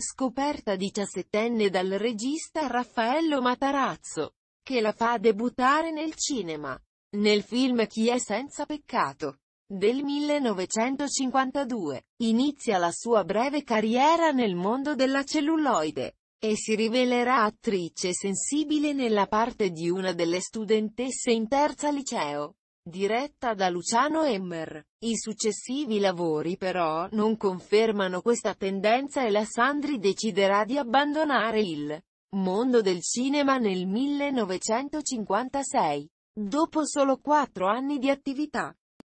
Scoperta diciassettenne dal regista Raffaello Matarazzo, che la fa debuttare nel cinema. Nel film Chi è senza peccato? del 1952, inizia la sua breve carriera nel mondo della celluloide e si rivelerà attrice sensibile nella parte di una delle studentesse in terza liceo diretta da Luciano Emmer. I successivi lavori però non confermano questa tendenza e la Sandri deciderà di abbandonare il mondo del cinema nel 1956, dopo solo quattro anni di attività.